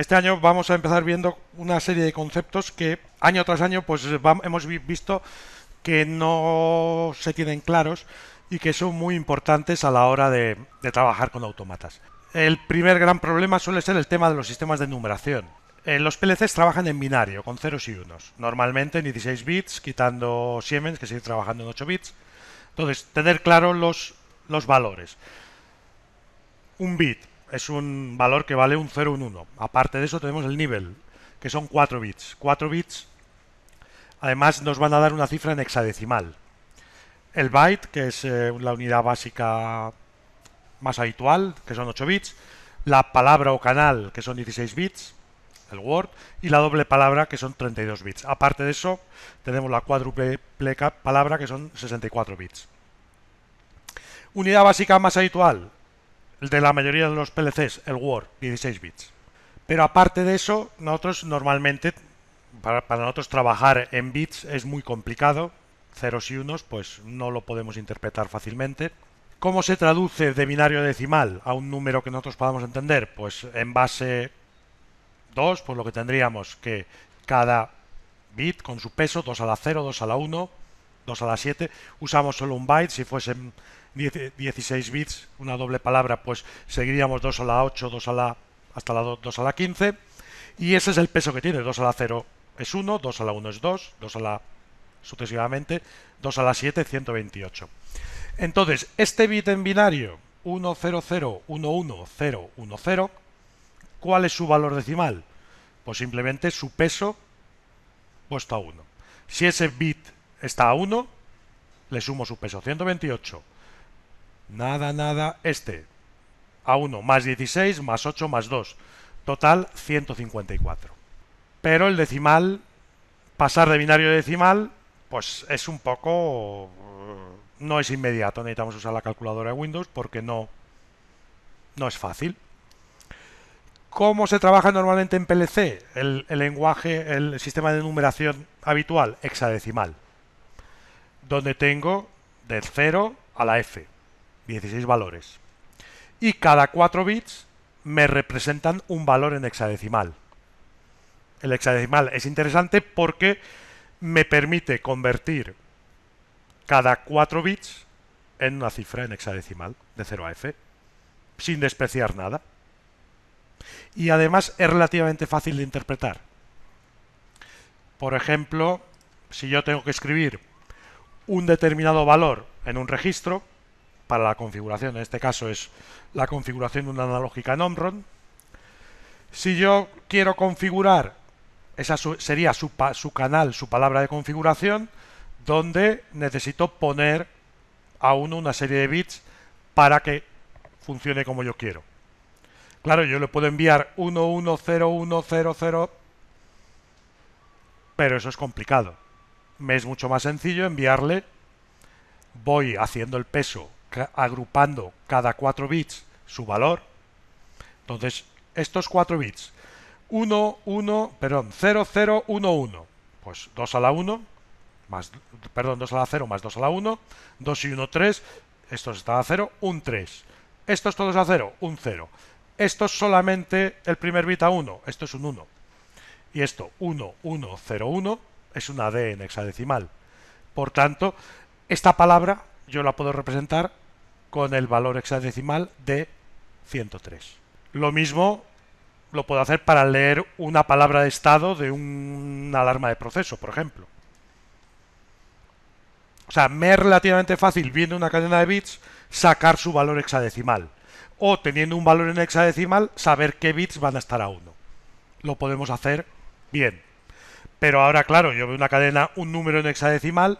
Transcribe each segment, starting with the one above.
Este año vamos a empezar viendo una serie de conceptos que año tras año pues hemos visto que no se tienen claros y que son muy importantes a la hora de, trabajar con automatas. El primer gran problema suele ser el tema de los sistemas de numeración. Eh, los PLCs trabajan en binario, con ceros y unos, normalmente en 16 bits, quitando Siemens, que sigue trabajando en 8 bits. Entonces, tener claro los valores. Un bit es un valor que vale un 0, un 1. Aparte de eso tenemos el nivel, que son 4 bits. 4 bits además nos van a dar una cifra en hexadecimal. El byte, que es eh, la unidad básica más habitual, que son 8 bits. La palabra o canal, que son 16 bits, el Word. Y la doble palabra, que son 32 bits. Aparte de eso, tenemos la cuádruple palabra, que son 64 bits. Unidad básica más habitual, de la mayoría de los PLCs, el Word, 16 bits. Pero aparte de eso, nosotros normalmente, para, para nosotros trabajar en bits es muy complicado, ceros y unos, pues no lo podemos interpretar fácilmente. ¿Cómo se traduce de binario decimal a un número que nosotros podamos entender? Pues en base 2, pues lo que tendríamos que cada bit con su peso, 2 a la 0, 2 a la 1, 2 a la 7, usamos solo un byte, si fuesen 16 bits, una doble palabra, pues seguiríamos 2 a la 8, 2 a la, hasta la 2, a la 15, y ese es el peso que tiene, 2 a la 0 es 1, 2 a la 1 es 2, 2 a la sucesivamente, 2 a la 7, 128. Entonces, este bit en binario, 1, 0, 0, 1, 1, 0, 1, 0, ¿cuál es su valor decimal? Pues simplemente su peso puesto a 1. Si ese bit está a 1, le sumo su peso, 128. Nada, nada, este. A 1, más 16, más 8, más 2. Total, 154. Pero el decimal, pasar de binario a decimal, pues es un poco... Eh, no es inmediato, necesitamos usar la calculadora de Windows porque no, no es fácil. ¿Cómo se trabaja normalmente en PLC? el lenguaje, el sistema de numeración habitual, hexadecimal donde tengo de 0 a la F, 16 valores. Y cada 4 bits me representan un valor en hexadecimal. El hexadecimal es interesante porque me permite convertir cada 4 bits en una cifra en hexadecimal de 0 a F, sin despreciar nada. Y además es relativamente fácil de interpretar. Por ejemplo, si yo tengo que escribir un determinado valor en un registro, para la configuración, en este caso es la configuración de una analógica en Omron Si yo quiero configurar, esa sería su, su canal, su palabra de configuración, donde necesito poner a uno una serie de bits para que funcione como yo quiero. Claro, yo le puedo enviar 110100, pero eso es complicado me es mucho más sencillo enviarle, voy haciendo el peso, agrupando cada 4 bits su valor. Entonces, estos 4 bits, 1, 1, perdón, 0, 0, 1, 1, pues 2 a la 1, más, perdón, 2 a la 0 más 2 a la 1, 2 y 1, 3, estos están a 0, un 3, estos todos a 0, un 0, estos solamente el primer bit a 1, esto es un 1, y esto 1, 1, 0, 1, es una D en hexadecimal. Por tanto, esta palabra yo la puedo representar con el valor hexadecimal de 103. Lo mismo lo puedo hacer para leer una palabra de estado de una alarma de proceso, por ejemplo. O sea, me es relativamente fácil, viendo una cadena de bits, sacar su valor hexadecimal. O teniendo un valor en hexadecimal, saber qué bits van a estar a 1. Lo podemos hacer bien. Pero ahora, claro, yo veo una cadena, un número en hexadecimal.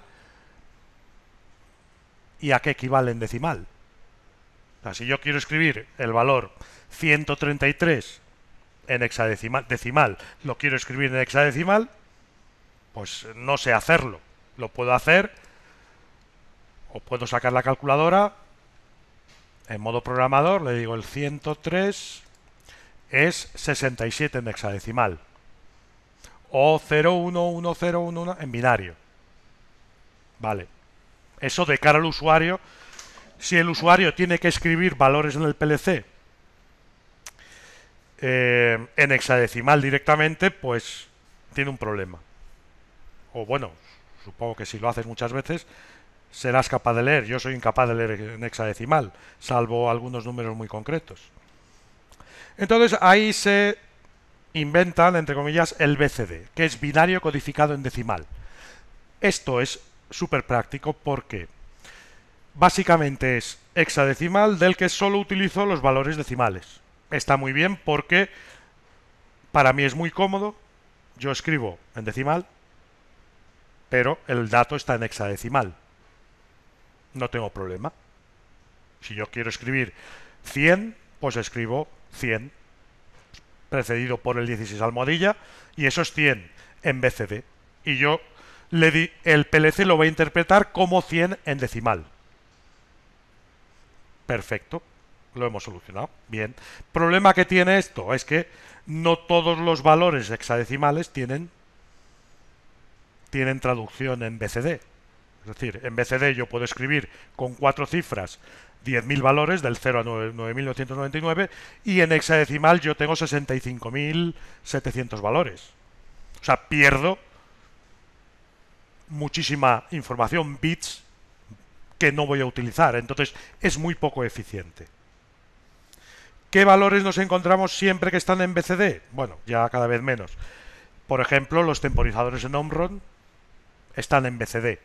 ¿Y a qué equivale en decimal? O si yo quiero escribir el valor 133 en hexadecimal, decimal, lo quiero escribir en hexadecimal, pues no sé hacerlo. Lo puedo hacer o puedo sacar la calculadora en modo programador, le digo el 103 es 67 en hexadecimal o 011011 en binario. Vale. Eso de cara al usuario, si el usuario tiene que escribir valores en el PLC eh, en hexadecimal directamente, pues tiene un problema. O bueno, supongo que si lo haces muchas veces, serás capaz de leer. Yo soy incapaz de leer en hexadecimal, salvo algunos números muy concretos. Entonces ahí se inventan, entre comillas, el BCD, que es binario codificado en decimal. Esto es súper práctico porque básicamente es hexadecimal del que solo utilizo los valores decimales. Está muy bien porque para mí es muy cómodo. Yo escribo en decimal, pero el dato está en hexadecimal. No tengo problema. Si yo quiero escribir 100, pues escribo 100 precedido por el 16 almohadilla, y eso es 100 en BCD. Y yo le di, el PLC lo voy a interpretar como 100 en decimal. Perfecto, lo hemos solucionado. Bien. Problema que tiene esto es que no todos los valores hexadecimales tienen, tienen traducción en BCD. Es decir, en BCD yo puedo escribir con cuatro cifras 10.000 valores del 0 a 9.999 y en hexadecimal yo tengo 65.700 valores. O sea, pierdo muchísima información, bits, que no voy a utilizar. Entonces, es muy poco eficiente. ¿Qué valores nos encontramos siempre que están en BCD? Bueno, ya cada vez menos. Por ejemplo, los temporizadores en Omron están en BCD.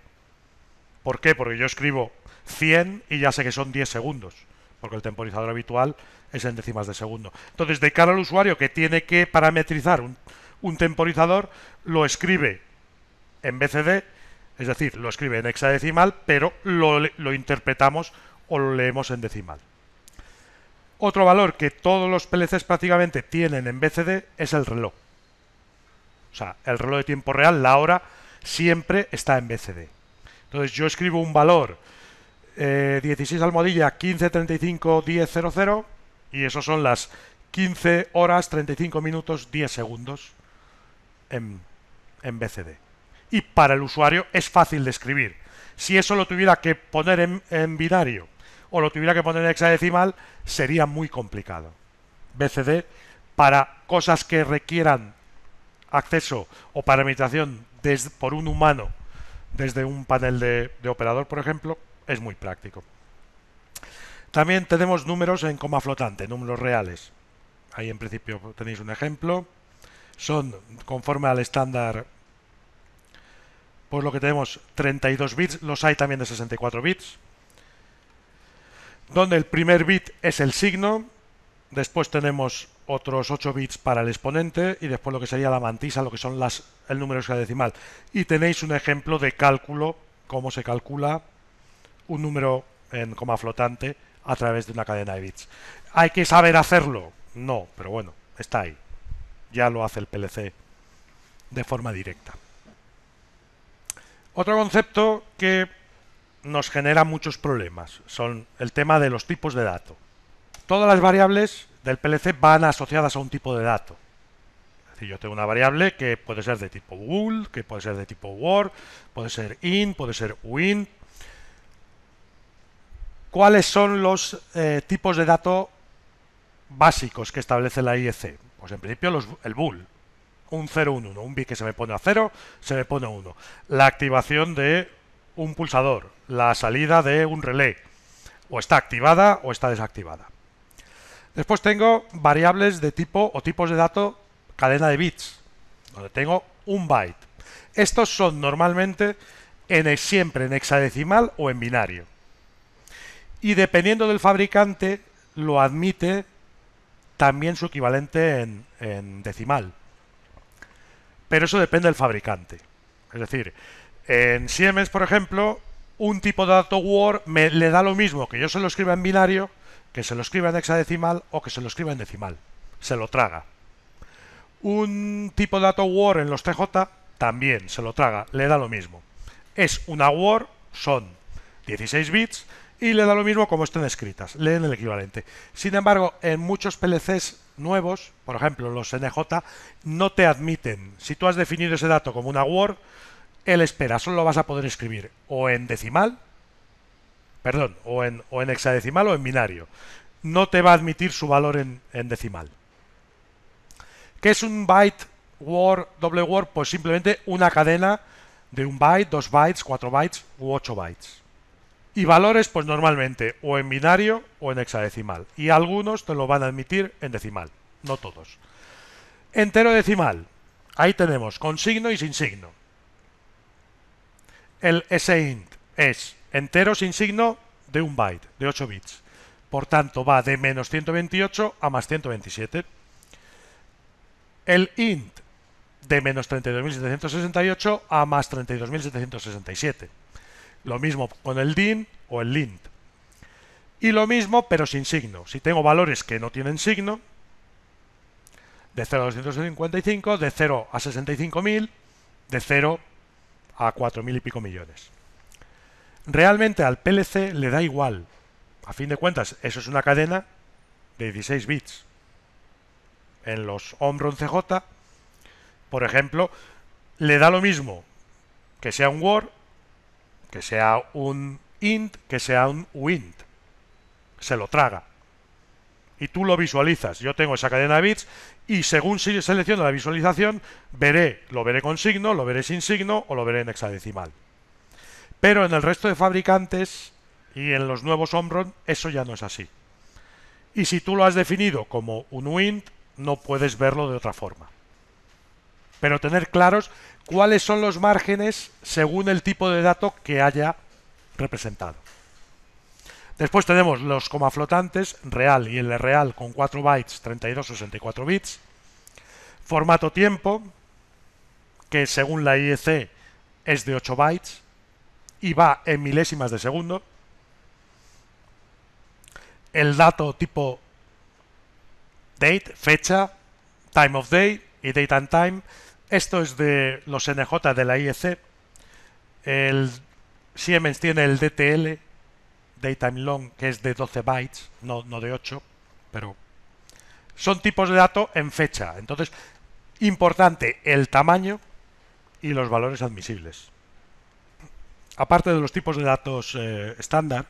¿Por qué? Porque yo escribo 100 y ya sé que son 10 segundos, porque el temporizador habitual es en décimas de segundo. Entonces, de cara al usuario que tiene que parametrizar un, temporizador, lo escribe en BCD, es decir, lo escribe en hexadecimal, pero lo, lo interpretamos o lo leemos en decimal. Otro valor que todos los PLCs prácticamente tienen en BCD es el reloj. O sea, el reloj de tiempo real, la hora, siempre está en BCD. Entonces yo escribo un valor 16 Almohadilla 1535 1000 y eso son las 15 horas 35 minutos 10 segundos en, BCD. Y para el usuario es fácil de escribir. Si eso lo tuviera que poner en, binario o lo tuviera que poner en hexadecimal, sería muy complicado. BCD para cosas que requieran acceso o parametración por un humano desde un panel de operador, por ejemplo, es muy práctico. También tenemos números en coma flotante, números reales. Ahí en principio tenéis un ejemplo. Son conforme al estándar, pues lo que tenemos 32 bits, los hay también de 64 bits. Donde el primer bit es el signo, después tenemos otros 8 bits para el exponente y después lo que sería la mantisa, lo que son las, el número decimal. Y tenéis un ejemplo de cálculo, cómo se calcula un número en coma flotante a través de una cadena de bits. ¿Hay que saber hacerlo? No, pero bueno, está ahí. Ya lo hace el PLC de forma directa. Otro concepto que nos genera muchos problemas son el tema de los tipos de dato. Todas las variables del PLC van asociadas a un tipo de dato. Es decir, yo tengo una variable que puede ser de tipo bool, que puede ser de tipo word, puede ser in, puede ser win, ¿Cuáles son los eh, tipos de datos básicos que establece la IEC? Pues en principio el bool, un 0, un 1, un bit que se me pone a 0, se me pone a 1. La activación de un pulsador, la salida de un relé, o está activada o está desactivada. Después tengo variables de tipo o tipos de datos, cadena de bits, donde tengo un byte. Estos son normalmente en, e, siempre en hexadecimal o en binario y dependiendo del fabricante lo admite también su equivalente en, decimal. Pero eso depende del fabricante. Es decir, en Siemens, por ejemplo, un tipo de dato Word me, le da lo mismo que yo se lo escriba en binario, que se lo escriba en hexadecimal o que se lo escriba en decimal. Se lo traga. Un tipo de dato Word en los TJ también se lo traga, le da lo mismo. Es una Word, son 16 bits, y le da lo mismo como estén escritas, leen el equivalente. Sin embargo, en muchos PLCs nuevos, por ejemplo los NJ, no te admiten. Si tú has definido ese dato como una Word, él espera, solo lo vas a poder escribir o en decimal, perdón, o en, o en hexadecimal o en binario. No te va a admitir su valor en, en decimal. ¿Qué es un byte Word, doble Word? Pues simplemente una cadena de un byte, dos bytes, cuatro bytes u ocho bytes. Y valores, pues normalmente o en binario o en hexadecimal. Y algunos te lo van a admitir en decimal, no todos. Entero decimal. Ahí tenemos con signo y sin signo. El SINT es entero sin signo de un byte, de 8 bits. Por tanto, va de menos 128 a más 127. El int de menos 32.768 a más 32.767. Lo mismo con el din o el lint. Y lo mismo, pero sin signo. Si tengo valores que no tienen signo, de 0 a 255, de 0 a 65.000, de 0 a 4.000 y pico millones. Realmente al PLC le da igual. A fin de cuentas, eso es una cadena de 16 bits. En los Omron CJ, por ejemplo, le da lo mismo que sea un Word que sea un int, que sea un wind Se lo traga. Y tú lo visualizas. Yo tengo esa cadena de bits y según si selecciono la visualización, veré, lo veré con signo, lo veré sin signo o lo veré en hexadecimal. Pero en el resto de fabricantes y en los nuevos Omron, eso ya no es así. Y si tú lo has definido como un wind no puedes verlo de otra forma pero tener claros cuáles son los márgenes según el tipo de dato que haya representado. Después tenemos los coma flotantes, real y el real con 4 bytes, 32 o 64 bits. Formato tiempo, que según la IEC es de 8 bytes y va en milésimas de segundo. El dato tipo date, fecha, time of day y date and time esto es de los NJ de la IEC. El Siemens tiene el DTL, Time Long, que es de 12 bytes, no, de 8, pero son tipos de datos en fecha. Entonces, importante el tamaño y los valores admisibles. Aparte de los tipos de datos eh, estándar,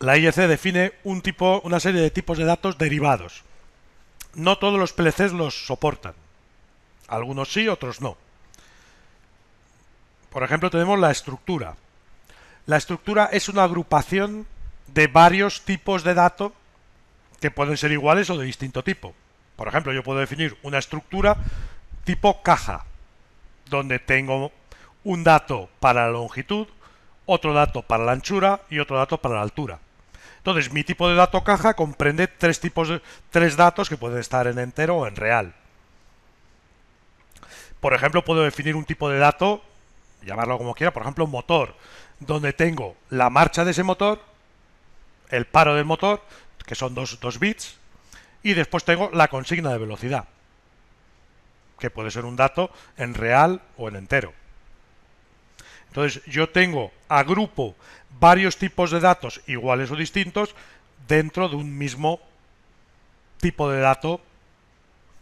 la IEC define un tipo, una serie de tipos de datos derivados. No todos los PLCs los soportan. Algunos sí, otros no. Por ejemplo, tenemos la estructura. La estructura es una agrupación de varios tipos de datos que pueden ser iguales o de distinto tipo. Por ejemplo, yo puedo definir una estructura tipo caja, donde tengo un dato para la longitud, otro dato para la anchura y otro dato para la altura. Entonces, mi tipo de dato caja comprende tres tipos de, tres datos que pueden estar en entero o en real por ejemplo, puedo definir un tipo de dato, llamarlo como quiera, por ejemplo, un motor, donde tengo la marcha de ese motor, el paro del motor, que son dos, dos bits, y después tengo la consigna de velocidad, que puede ser un dato en real o en entero. Entonces yo tengo, agrupo varios tipos de datos iguales o distintos dentro de un mismo tipo de dato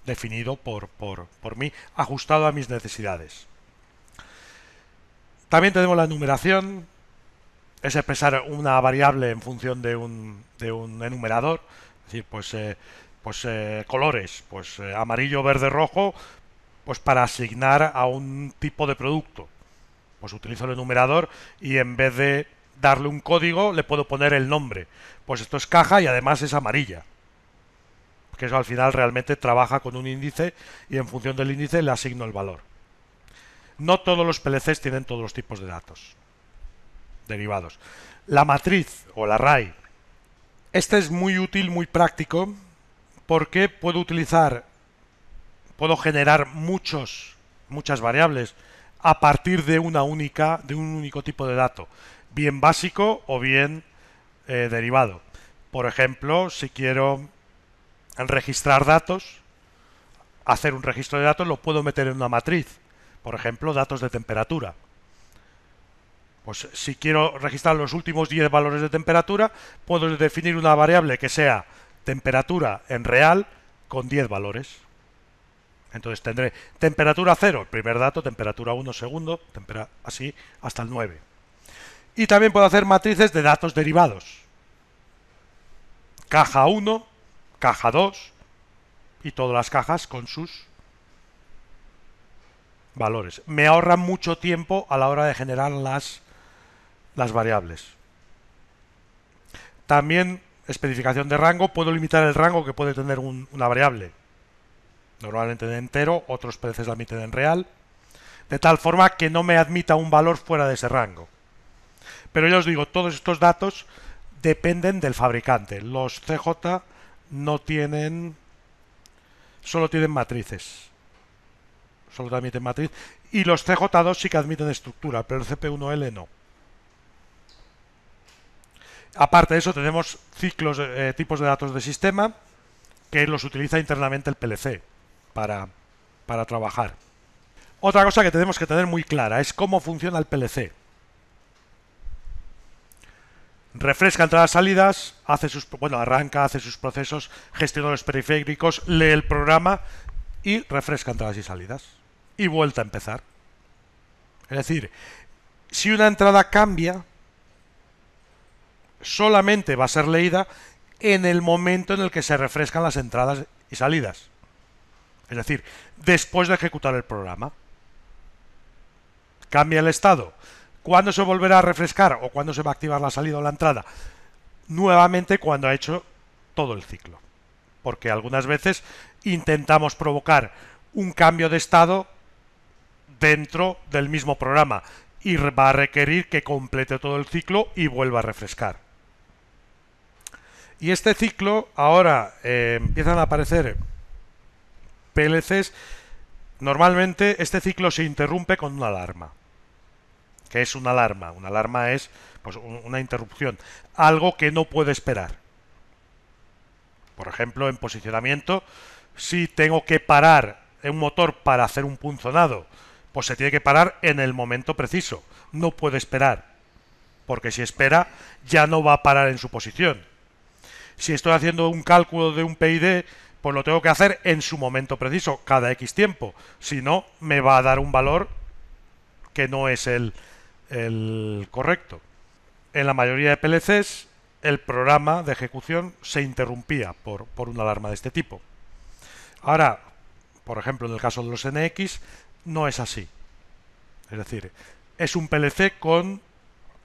definido por, por, mí, ajustado a mis necesidades. También tenemos la enumeración, es expresar una variable en función de un, de un enumerador, es decir, pues, eh, pues eh, colores, pues eh, amarillo, verde, rojo, pues para asignar a un tipo de producto. Pues utilizo el enumerador y en vez de darle un código le puedo poner el nombre. Pues esto es caja y además es amarilla que eso al final realmente trabaja con un índice y en función del índice le asigno el valor. No todos los PLCs tienen todos los tipos de datos derivados. La matriz o la array. Este es muy útil, muy práctico, porque puedo utilizar, puedo generar muchos, muchas variables a partir de una única, de un único tipo de dato, bien básico o bien eh, derivado. Por ejemplo, si quiero en registrar datos, hacer un registro de datos, lo puedo meter en una matriz. Por ejemplo, datos de temperatura. Pues si quiero registrar los últimos 10 valores de temperatura, puedo definir una variable que sea temperatura en real con 10 valores. Entonces tendré temperatura 0, primer dato, temperatura 1, segundo, así hasta el 9. Y también puedo hacer matrices de datos derivados. Caja 1, caja 2 y todas las cajas con sus valores. Me ahorran mucho tiempo a la hora de generar las, las variables. También especificación de rango, puedo limitar el rango que puede tener una variable. Normalmente de entero, otros precios la admiten en real. De tal forma que no me admita un valor fuera de ese rango. Pero ya os digo, todos estos datos dependen del fabricante. Los CJ no tienen, solo tienen matrices. Solo admiten matriz. Y los CJ2 sí que admiten estructura, pero el CP1L no. Aparte de eso, tenemos ciclos, eh, tipos de datos de sistema que los utiliza internamente el PLC para, para trabajar. Otra cosa que tenemos que tener muy clara es cómo funciona el PLC refresca entradas y salidas, hace sus, bueno, arranca, hace sus procesos, gestiona los periféricos, lee el programa y refresca entradas y salidas. Y vuelta a empezar. Es decir, si una entrada cambia, solamente va a ser leída en el momento en el que se refrescan las entradas y salidas. Es decir, después de ejecutar el programa. Cambia el estado ¿Cuándo se volverá a refrescar o cuándo se va a activar la salida o la entrada? Nuevamente cuando ha hecho todo el ciclo. Porque algunas veces intentamos provocar un cambio de estado dentro del mismo programa y va a requerir que complete todo el ciclo y vuelva a refrescar. Y este ciclo, ahora eh, empiezan a aparecer PLCs. Normalmente este ciclo se interrumpe con una alarma que es una alarma? Una alarma es pues, una interrupción, algo que no puede esperar. Por ejemplo, en posicionamiento, si tengo que parar un motor para hacer un punzonado, pues se tiene que parar en el momento preciso, no puede esperar, porque si espera ya no va a parar en su posición. Si estoy haciendo un cálculo de un PID, pues lo tengo que hacer en su momento preciso, cada X tiempo, si no me va a dar un valor que no es el, el correcto. En la mayoría de PLCs, el programa de ejecución se interrumpía por, por una alarma de este tipo. Ahora, por ejemplo, en el caso de los NX, no es así. Es decir, es un PLC con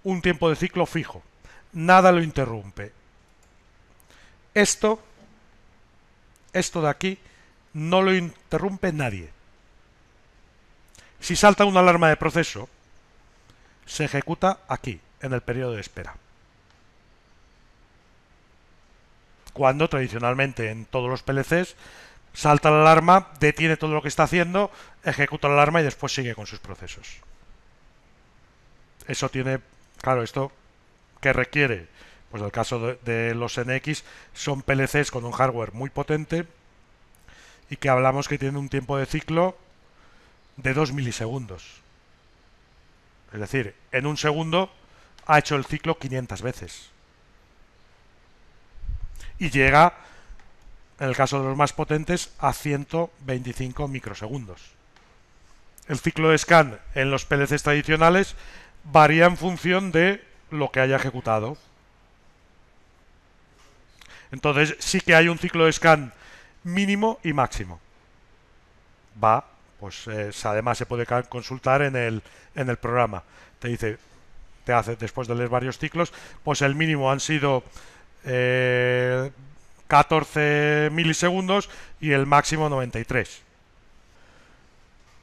un tiempo de ciclo fijo. Nada lo interrumpe. Esto, esto de aquí, no lo interrumpe nadie. Si salta una alarma de proceso, se ejecuta aquí, en el periodo de espera. Cuando tradicionalmente en todos los PLCs salta la alarma, detiene todo lo que está haciendo, ejecuta la alarma y después sigue con sus procesos. Eso tiene, claro, esto que requiere, pues en el caso de, los NX, son PLCs con un hardware muy potente y que hablamos que tiene un tiempo de ciclo de 2 milisegundos. Es decir, en un segundo ha hecho el ciclo 500 veces. Y llega, en el caso de los más potentes, a 125 microsegundos. El ciclo de scan en los PLCs tradicionales varía en función de lo que haya ejecutado. Entonces sí que hay un ciclo de scan mínimo y máximo. Va pues eh, además se puede consultar en el, en el programa. Te dice, te hace después de leer varios ciclos, pues el mínimo han sido 14 eh, milisegundos y el máximo 93.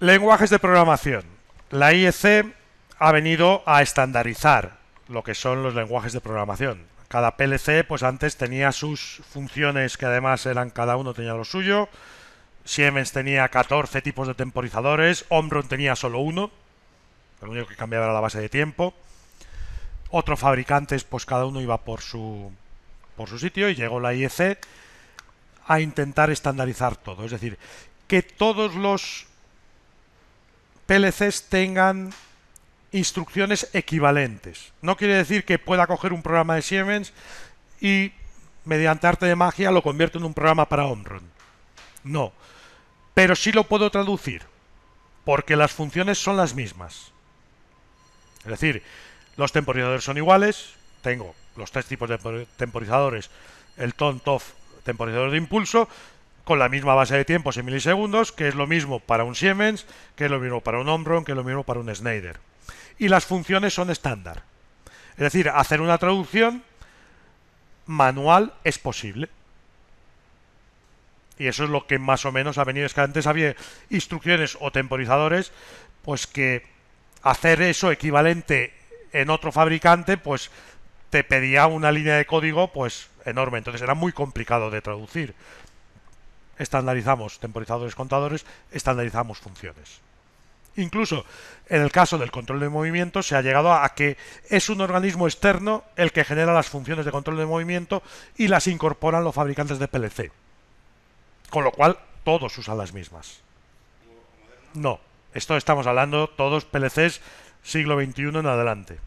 Lenguajes de programación. La IEC ha venido a estandarizar lo que son los lenguajes de programación. Cada PLC, pues antes tenía sus funciones que además eran cada uno tenía lo suyo. Siemens tenía 14 tipos de temporizadores, Omron tenía solo uno, el único que cambiaba era la base de tiempo. Otros fabricantes, pues cada uno iba por su, por su sitio y llegó la IEC a intentar estandarizar todo. Es decir, que todos los PLCs tengan instrucciones equivalentes. No quiere decir que pueda coger un programa de Siemens y mediante arte de magia lo convierto en un programa para Omron. No, pero sí lo puedo traducir, porque las funciones son las mismas. Es decir, los temporizadores son iguales, tengo los tres tipos de temporizadores, el TONTOF temporizador de impulso, con la misma base de tiempos en milisegundos, que es lo mismo para un Siemens, que es lo mismo para un Omron, que es lo mismo para un Schneider. Y las funciones son estándar. Es decir, hacer una traducción manual es posible. Y eso es lo que más o menos ha venido. Es que antes había instrucciones o temporizadores, pues que hacer eso equivalente en otro fabricante, pues te pedía una línea de código, pues enorme. Entonces era muy complicado de traducir. Estandarizamos temporizadores contadores, estandarizamos funciones. Incluso en el caso del control de movimiento se ha llegado a, a que es un organismo externo el que genera las funciones de control de movimiento y las incorporan los fabricantes de PLC. Con lo cual, todos usan las mismas. No, esto estamos hablando todos PLCs siglo XXI en adelante.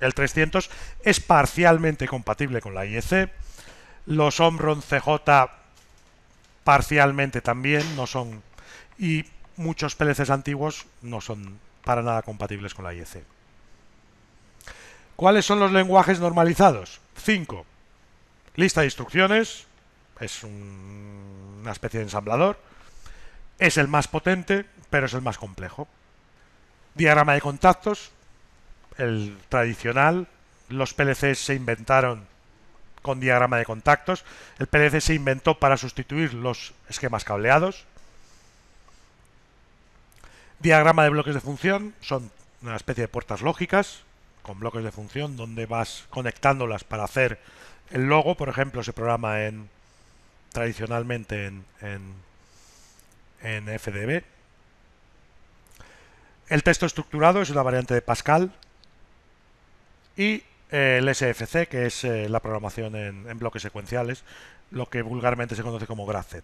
El 300 es parcialmente compatible con la IEC. Los Omron CJ parcialmente también no son... Y muchos PLCs antiguos no son para nada compatibles con la IEC. ¿Cuáles son los lenguajes normalizados? 5. Lista de instrucciones es una especie de ensamblador. Es el más potente, pero es el más complejo. Diagrama de contactos, el tradicional. Los PLC se inventaron con diagrama de contactos. El PLC se inventó para sustituir los esquemas cableados. Diagrama de bloques de función, son una especie de puertas lógicas con bloques de función donde vas conectándolas para hacer el logo, por ejemplo, se programa en, tradicionalmente en, en, FDB. El texto estructurado es una variante de Pascal y eh, el SFC, que es eh, la programación en, bloques secuenciales, lo que vulgarmente se conoce como GraphZ.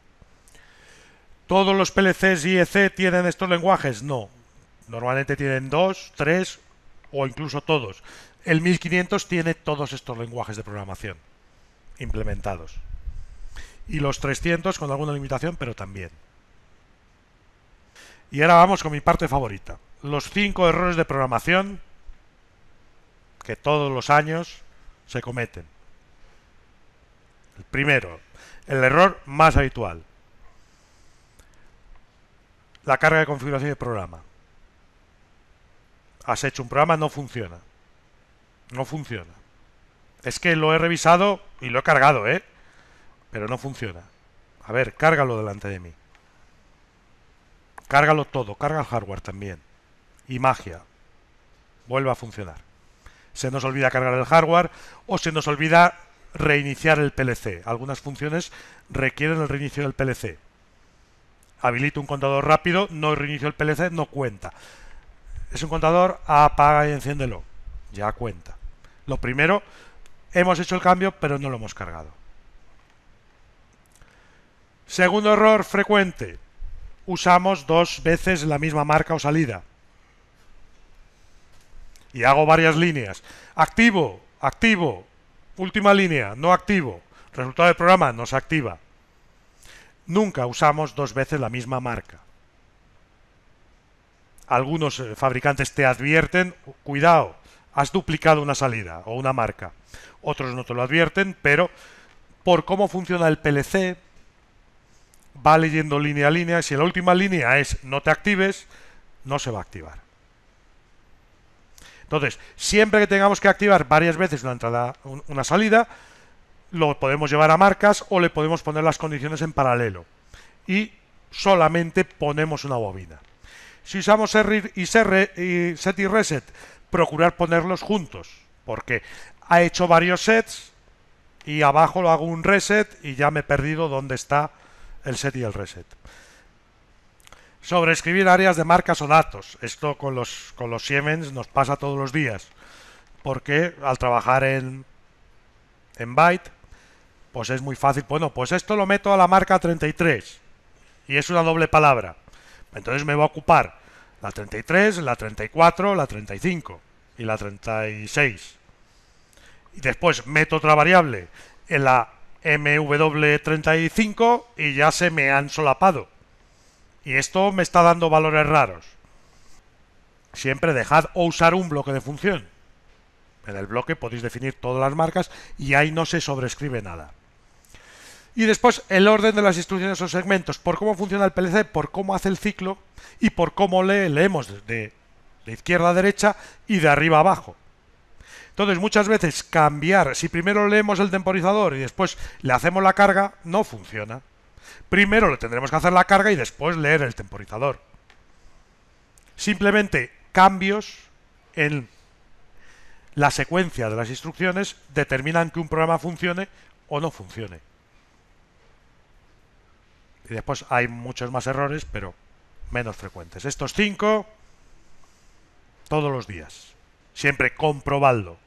¿Todos los PLCs y EC tienen estos lenguajes? No. Normalmente tienen dos, tres o incluso todos. El 1500 tiene todos estos lenguajes de programación implementados y los 300 con alguna limitación, pero también. Y ahora vamos con mi parte favorita. Los 5 errores de programación que todos los años se cometen. El primero, el error más habitual. La carga de configuración de programa. Has hecho un programa, no funciona. No funciona. Es que lo he revisado y lo he cargado, ¿eh? pero no funciona. A ver, cárgalo delante de mí. Cárgalo todo, carga el hardware también. Y magia. Vuelve a funcionar. Se nos olvida cargar el hardware o se nos olvida reiniciar el PLC. Algunas funciones requieren el reinicio del PLC. Habilito un contador rápido, no reinicio el PLC, no cuenta. Es un contador, apaga y enciéndelo. Ya cuenta. Lo primero, hemos hecho el cambio, pero no lo hemos cargado. Segundo error frecuente. Usamos dos veces la misma marca o salida. Y hago varias líneas. Activo, activo. Última línea, no activo. Resultado del programa, no se activa. Nunca usamos dos veces la misma marca. Algunos eh, fabricantes te advierten, cuidado, has duplicado una salida o una marca. Otros no te lo advierten, pero por cómo funciona el PLC, va leyendo línea a línea. Si la última línea es no te actives, no se va a activar. Entonces, siempre que tengamos que activar varias veces una entrada, una salida, lo podemos llevar a marcas o le podemos poner las condiciones en paralelo. Y solamente ponemos una bobina. Si usamos set y set y reset, procurar ponerlos juntos, porque ha hecho varios sets y abajo lo hago un reset y ya me he perdido dónde está el set y el reset. escribir áreas de marcas o datos. Esto con los, con los Siemens nos pasa todos los días. Porque al trabajar en, en byte, pues es muy fácil. Bueno, pues esto lo meto a la marca 33. Y es una doble palabra. Entonces me va a ocupar la 33, la 34, la 35 y la 36. Y después meto otra variable en la MW35 y ya se me han solapado. Y esto me está dando valores raros. Siempre dejad o usar un bloque de función. En el bloque podéis definir todas las marcas y ahí no se sobrescribe nada. Y después el orden de las instrucciones o segmentos, por cómo funciona el PLC, por cómo hace el ciclo y por cómo le leemos de, de izquierda a derecha y de arriba a abajo. Entonces, muchas veces cambiar, si primero leemos el temporizador y después le hacemos la carga, no funciona. Primero le tendremos que hacer la carga y después leer el temporizador. Simplemente cambios en la secuencia de las instrucciones determinan que un programa funcione o no funcione. Y después hay muchos más errores, pero menos frecuentes. Estos cinco, todos los días. Siempre comprobadlo.